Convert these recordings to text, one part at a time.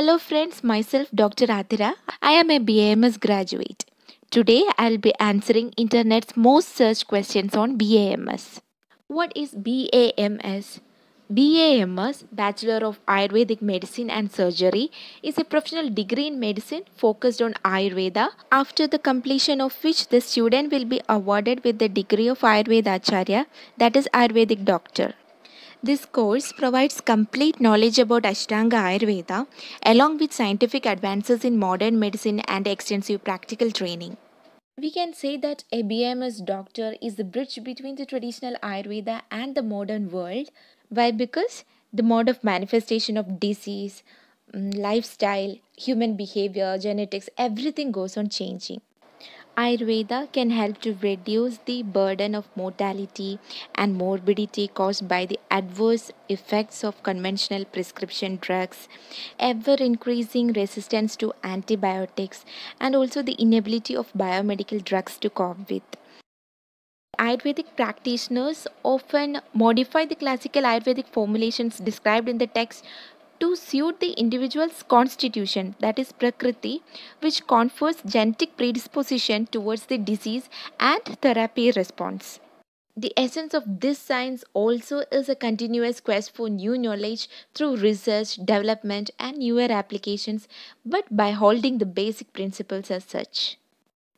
Hello friends, myself Dr. Athira. I am a BAMS graduate. Today I'll be answering internet's most searched questions on BAMS. What is BAMS? BAMS, Bachelor of Ayurvedic Medicine and Surgery, is a professional degree in medicine focused on Ayurveda, after the completion of which the student will be awarded with the degree of Ayurveda Acharya, that is Ayurvedic doctor. This course provides complete knowledge about Ashtanga Ayurveda along with scientific advances in modern medicine and extensive practical training. We can say that a BMS doctor is the bridge between the traditional Ayurveda and the modern world. Why? Because the mode of manifestation of disease, mm, lifestyle, human behavior, genetics, everything goes on changing. Ayurveda can help to reduce the burden of mortality and morbidity caused by the adverse effects of conventional prescription drugs, ever increasing resistance to antibiotics, and also the inability of biomedical drugs to cope with. Ayurvedic practitioners often modify the classical Ayurvedic formulations described in the text to suit the individual's constitution, that is Prakriti, which confers genetic predisposition towards the disease and therapy response. The essence of this science also is a continuous quest for new knowledge through research, development, and newer applications, but by holding the basic principles as such.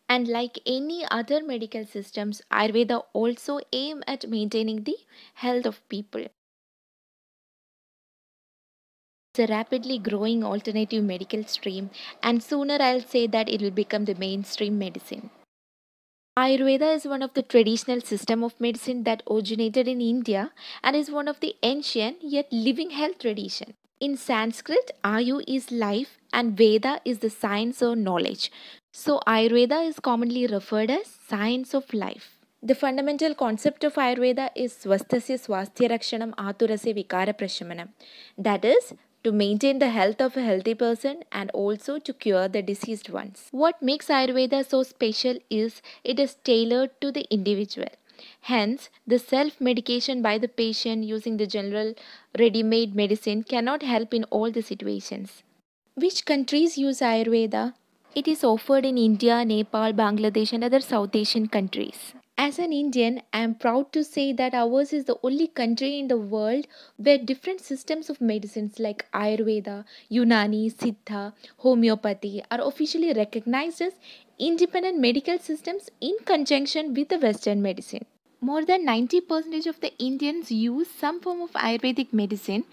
And like any other medical systems, Ayurveda also aim at maintaining the health of people. It's a rapidly growing alternative medical stream, and sooner I'll say that it will become the mainstream medicine. Ayurveda is one of the traditional system of medicine that originated in India and is one of the ancient yet living health tradition. In Sanskrit, Ayu is life and Veda is the science or knowledge. So Ayurveda is commonly referred as science of life. The fundamental concept of Ayurveda is Swasthasya Swasthya Rakshanam Aturase Vikara Prashamanam. That is, to maintain the health of a healthy person and also to cure the diseased ones. What makes Ayurveda so special is it is tailored to the individual. Hence, the self medication by the patient using the general ready made medicine cannot help in all the situations. Which countries use Ayurveda? It is offered in India, Nepal, Bangladesh, and other South Asian countries. As an Indian, I am proud to say that ours is the only country in the world where different systems of medicines like Ayurveda, Unani, Siddha, homeopathy are officially recognized as independent medical systems in conjunction with the Western medicine. More than 90% of the Indians use some form of Ayurvedic medicine,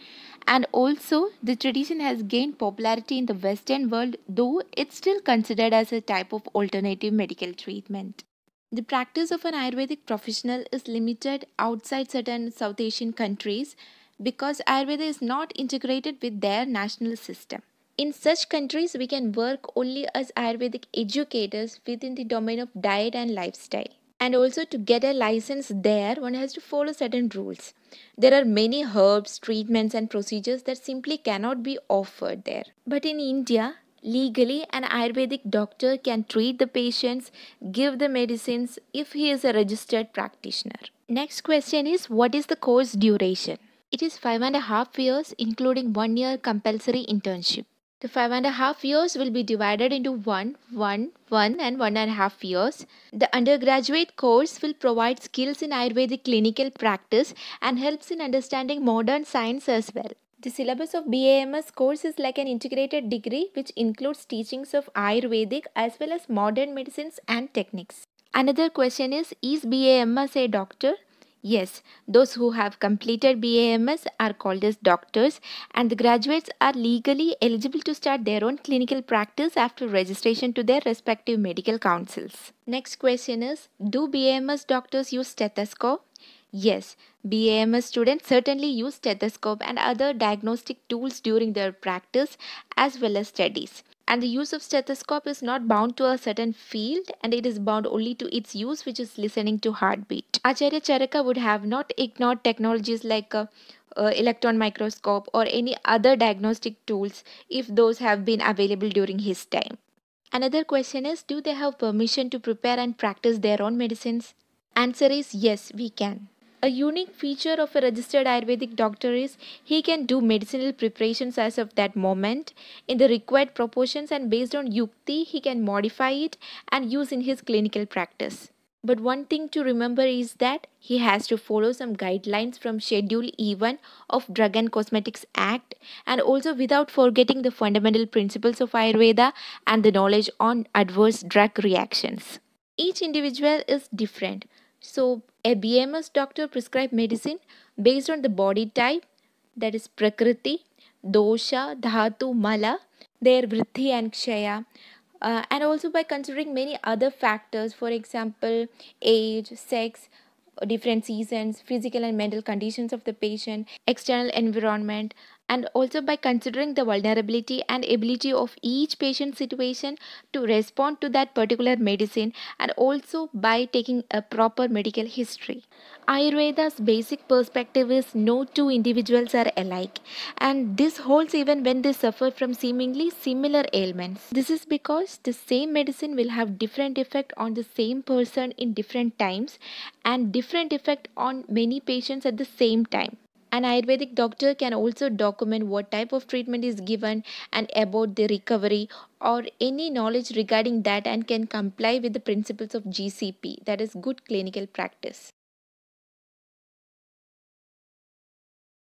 and also the tradition has gained popularity in the Western world, though it's still considered as a type of alternative medical treatment. The practice of an Ayurvedic professional is limited outside certain South Asian countries because Ayurveda is not integrated with their national system. In such countries, we can work only as Ayurvedic educators within the domain of diet and lifestyle. And also, to get a license there, one has to follow certain rules. There are many herbs, treatments, and procedures that simply cannot be offered there. But in India, Legally, an Ayurvedic doctor can treat the patients, give the medicines if he is a registered practitioner. Next question is What is the course duration? It is five and a half years, including one year compulsory internship. The five and a half years will be divided into one, one, one, and one and a half years. The undergraduate course will provide skills in Ayurvedic clinical practice and helps in understanding modern science as well. The syllabus of BAMS course is like an integrated degree which includes teachings of Ayurvedic as well as modern medicines and techniques. Another question is Is BAMS a doctor? Yes, those who have completed BAMS are called as doctors, and the graduates are legally eligible to start their own clinical practice after registration to their respective medical councils. Next question is Do BAMS doctors use stethoscope? Yes, BAMS students certainly use stethoscope and other diagnostic tools during their practice as well as studies. And the use of stethoscope is not bound to a certain field and it is bound only to its use which is listening to heartbeat. Acharya Charaka would have not ignored technologies like uh, uh, electron microscope or any other diagnostic tools if those have been available during his time. Another question is do they have permission to prepare and practice their own medicines? Answer is yes, we can. A unique feature of a registered Ayurvedic doctor is he can do medicinal preparations as of that moment in the required proportions and based on yukti he can modify it and use in his clinical practice. But one thing to remember is that he has to follow some guidelines from Schedule E1 of Drug and Cosmetics Act and also without forgetting the fundamental principles of Ayurveda and the knowledge on adverse drug reactions. Each individual is different. So, a BMS doctor prescribes medicine based on the body type that is Prakriti, Dosha, Dhatu, Mala, their Vritti and Kshaya. Uh, and also by considering many other factors, for example, age, sex, different seasons, physical and mental conditions of the patient, external environment, and also by considering the vulnerability and ability of each patient situation to respond to that particular medicine and also by taking a proper medical history. Ayurveda's basic perspective is no two individuals are alike and this holds even when they suffer from seemingly similar ailments. This is because the same medicine will have different effect on the same person in different times and different effect on many patients at the same time. An Ayurvedic doctor can also document what type of treatment is given and about the recovery or any knowledge regarding that and can comply with the principles of GCP, that is, good clinical practice.